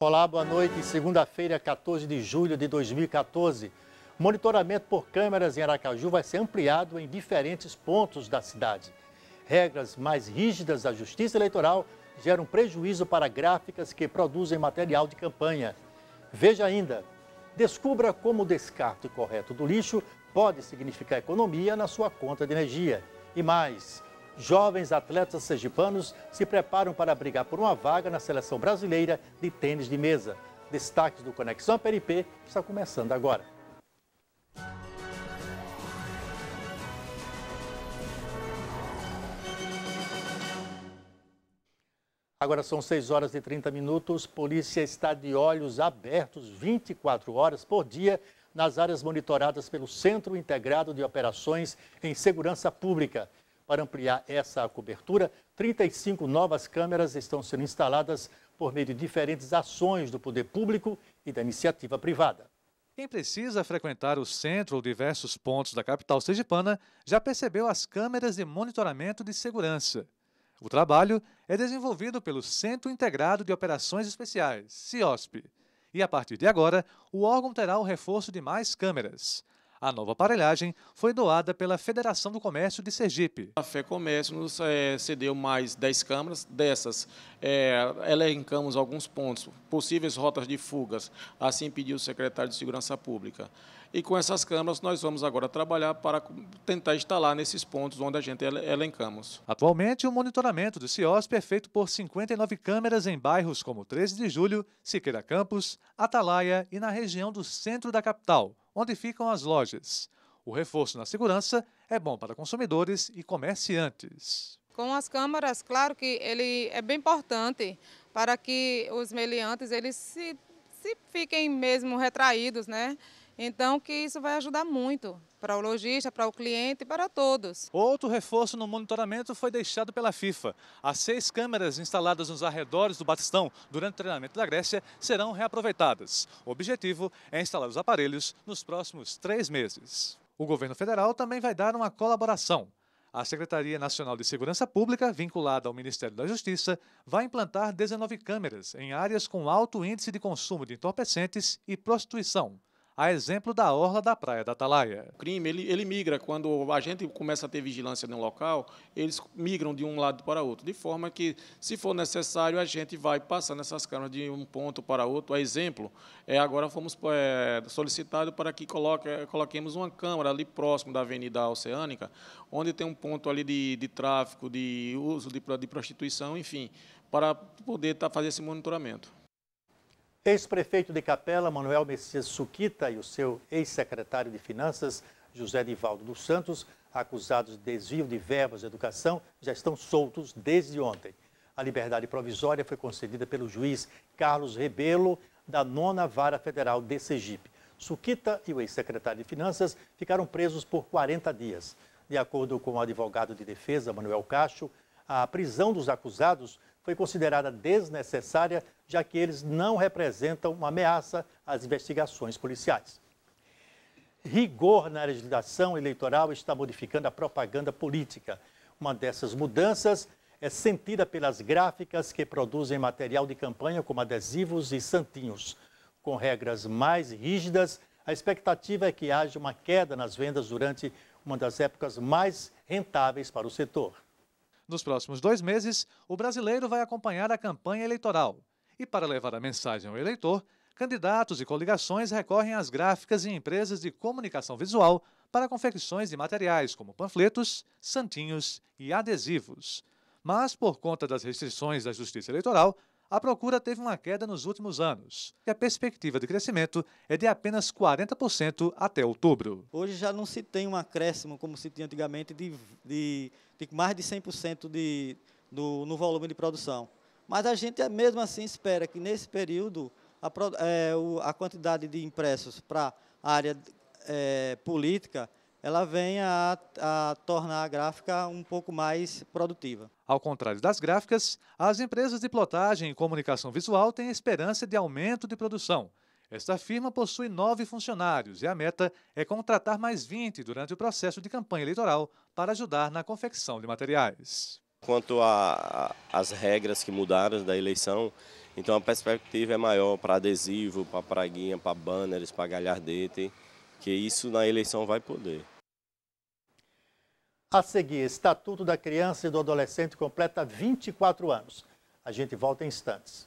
Olá, boa noite. Segunda-feira, 14 de julho de 2014. Monitoramento por câmeras em Aracaju vai ser ampliado em diferentes pontos da cidade. Regras mais rígidas da Justiça Eleitoral geram prejuízo para gráficas que produzem material de campanha. Veja ainda, descubra como o descarte correto do lixo pode significar economia na sua conta de energia. E mais, jovens atletas sergipanos se preparam para brigar por uma vaga na seleção brasileira de tênis de mesa. Destaques do Conexão PNP está começando agora. Agora são 6 horas e 30 minutos. Polícia está de olhos abertos 24 horas por dia nas áreas monitoradas pelo Centro Integrado de Operações em Segurança Pública. Para ampliar essa cobertura, 35 novas câmeras estão sendo instaladas por meio de diferentes ações do poder público e da iniciativa privada. Quem precisa frequentar o centro ou diversos pontos da capital sergipana já percebeu as câmeras de monitoramento de segurança. O trabalho é desenvolvido pelo Centro Integrado de Operações Especiais, CIOSP. E a partir de agora, o órgão terá o reforço de mais câmeras. A nova aparelhagem foi doada pela Federação do Comércio de Sergipe. A FEComércio nos é, cedeu mais 10 câmaras. Dessas, é, elencamos alguns pontos, possíveis rotas de fugas, assim pediu o secretário de Segurança Pública. E com essas câmaras, nós vamos agora trabalhar para tentar instalar nesses pontos onde a gente elencamos. Atualmente, o monitoramento do CIOSP é feito por 59 câmeras em bairros como 13 de Julho, Siqueira Campos, Atalaia e na região do centro da capital onde ficam as lojas. O reforço na segurança é bom para consumidores e comerciantes. Com as câmaras, claro que ele é bem importante para que os meliantes eles se, se fiquem mesmo retraídos, né? Então, que isso vai ajudar muito para o lojista, para o cliente e para todos. Outro reforço no monitoramento foi deixado pela FIFA. As seis câmeras instaladas nos arredores do Batistão durante o treinamento da Grécia serão reaproveitadas. O objetivo é instalar os aparelhos nos próximos três meses. O governo federal também vai dar uma colaboração. A Secretaria Nacional de Segurança Pública, vinculada ao Ministério da Justiça, vai implantar 19 câmeras em áreas com alto índice de consumo de entorpecentes e prostituição a exemplo da orla da Praia da Atalaia. O crime ele, ele migra, quando a gente começa a ter vigilância num local, eles migram de um lado para outro, de forma que, se for necessário, a gente vai passando essas câmeras de um ponto para outro. A exemplo, é, agora fomos é, solicitado para que coloque, coloquemos uma câmera ali próximo da Avenida Oceânica, onde tem um ponto ali de, de tráfico, de uso de, de prostituição, enfim, para poder tá, fazer esse monitoramento. Ex-prefeito de Capela, Manuel Messias Suquita, e o seu ex-secretário de Finanças, José Divaldo dos Santos, acusados de desvio de verbas de educação, já estão soltos desde ontem. A liberdade provisória foi concedida pelo juiz Carlos Rebelo, da Nona Vara Federal de Sergipe. Suquita e o ex-secretário de Finanças ficaram presos por 40 dias. De acordo com o advogado de defesa, Manuel Cacho, a prisão dos acusados foi considerada desnecessária, já que eles não representam uma ameaça às investigações policiais. Rigor na legislação eleitoral está modificando a propaganda política. Uma dessas mudanças é sentida pelas gráficas que produzem material de campanha, como adesivos e santinhos. Com regras mais rígidas, a expectativa é que haja uma queda nas vendas durante uma das épocas mais rentáveis para o setor. Nos próximos dois meses, o brasileiro vai acompanhar a campanha eleitoral. E para levar a mensagem ao eleitor, candidatos e coligações recorrem às gráficas e empresas de comunicação visual para confecções de materiais como panfletos, santinhos e adesivos. Mas, por conta das restrições da Justiça Eleitoral, a procura teve uma queda nos últimos anos e a perspectiva de crescimento é de apenas 40% até outubro. Hoje já não se tem um acréscimo como se tinha antigamente de, de, de mais de 100% de, do, no volume de produção. Mas a gente é mesmo assim espera que nesse período a, é, a quantidade de impressos para a área é, política ela vem a, a, tornar a gráfica um pouco mais produtiva. Ao contrário das gráficas, as empresas de plotagem e comunicação visual têm esperança de aumento de produção. Esta firma possui nove funcionários e a meta é contratar mais 20 durante o processo de campanha eleitoral para ajudar na confecção de materiais. Quanto às regras que mudaram da eleição, então a perspectiva é maior para adesivo, para praguinha, para banners, para galhardete que isso na eleição vai poder. A seguir, Estatuto da Criança e do Adolescente completa 24 anos. A gente volta em instantes.